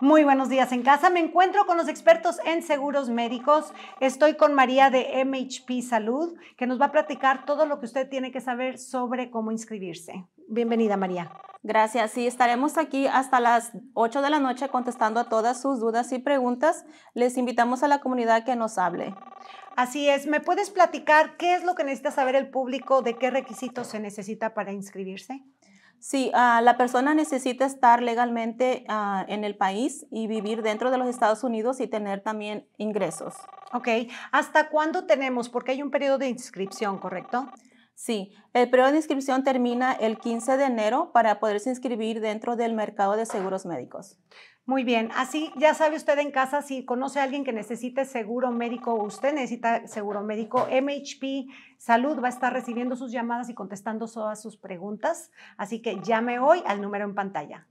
Muy buenos días en casa. Me encuentro con los expertos en seguros médicos. Estoy con María de MHP Salud, que nos va a platicar todo lo que usted tiene que saber sobre cómo inscribirse. Bienvenida, María. Gracias. Sí, estaremos aquí hasta las 8 de la noche contestando a todas sus dudas y preguntas. Les invitamos a la comunidad que nos hable. Así es. ¿Me puedes platicar qué es lo que necesita saber el público, de qué requisitos se necesita para inscribirse? Sí, ah, la persona necesita estar legalmente ah, en el país y vivir dentro de los Estados Unidos y tener también ingresos. Ok, ¿hasta cuándo tenemos? Porque hay un periodo de inscripción, ¿correcto? Sí, el periodo de inscripción termina el 15 de enero para poderse inscribir dentro del mercado de seguros médicos. Muy bien, así ya sabe usted en casa si conoce a alguien que necesite seguro médico, usted necesita seguro médico, MHP Salud va a estar recibiendo sus llamadas y contestando todas sus preguntas, así que llame hoy al número en pantalla.